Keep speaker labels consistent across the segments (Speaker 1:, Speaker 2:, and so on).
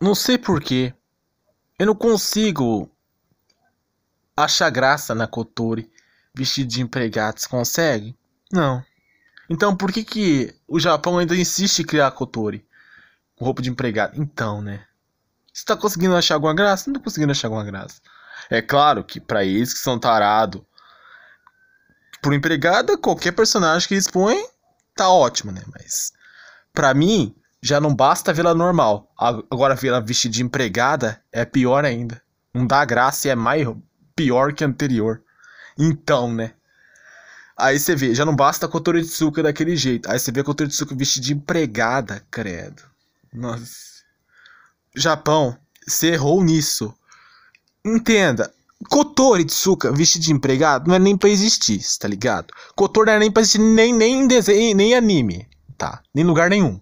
Speaker 1: Não sei porquê. Eu não consigo achar graça na Kotori vestido de empregada. Você consegue? Não. Então por que, que o Japão ainda insiste em criar a Kotori? Com roupa de empregada. Então, né? Você tá conseguindo achar alguma graça? Não tô conseguindo achar alguma graça. É claro que para eles que são tarado por empregada, qualquer personagem que eles põem tá ótimo, né? Mas para mim, já não basta vê-la normal. Agora vê-la vestida de empregada é pior ainda. Não dá graça e é mais pior que anterior. Então, né? Aí você vê, já não basta a Kotori Tsuka daquele jeito. Aí você vê a Kotori Tsuka vestida de empregada, credo. Nossa. Japão, você errou nisso. Entenda, Kotori Tsuka vestida de empregado não é nem pra existir, tá ligado? Kotori não é nem pra existir nem, nem em desenho, nem anime, tá? Nem lugar nenhum.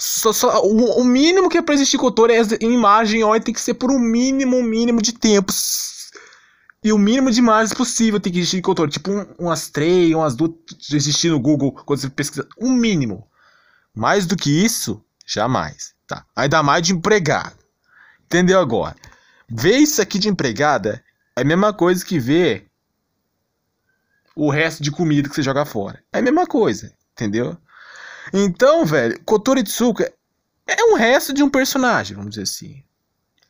Speaker 1: Só, só, o, o, mínimo que é pra existir cotor é em imagem, olha, tem que ser por um mínimo, mínimo de tempo. E o mínimo de imagens possível tem que existir cotor. Tipo, um, umas três, umas duas existir no Google quando você pesquisa. Um mínimo. Mais do que isso, jamais. Tá. Ainda mais de empregado. Entendeu agora? Ver isso aqui de empregada é a mesma coisa que ver o resto de comida que você joga fora. É a mesma coisa, entendeu? Então, velho, Kotori Tsuka é um resto de um personagem, vamos dizer assim.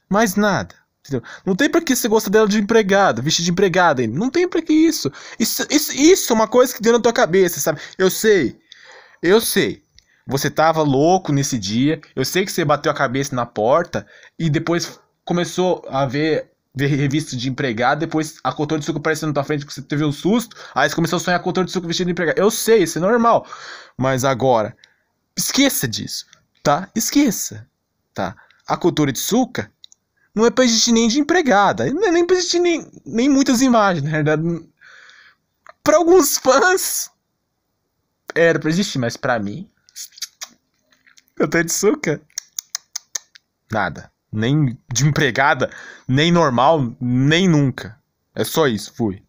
Speaker 1: Mais nada. Entendeu? Não tem pra que você gosta dela de empregada, vestido de empregada ainda. Não tem pra que isso. Isso, isso. isso é uma coisa que deu na tua cabeça, sabe? Eu sei. Eu sei. Você tava louco nesse dia. Eu sei que você bateu a cabeça na porta e depois começou a ver ver revista de empregado, depois a coutor de suco aparecendo na tua frente porque você teve um susto, aí você começou a sonhar a coutor de suco vestido de empregado. Eu sei, isso é normal. Mas agora, esqueça disso, tá? Esqueça, tá? A cultura de suca não é pra existir nem de empregada, não é nem pra existir nem, nem muitas imagens, na verdade. Pra alguns fãs, era pra existir, mas pra mim, eu de suca, nada nem de empregada, nem normal, nem nunca. É só isso, fui.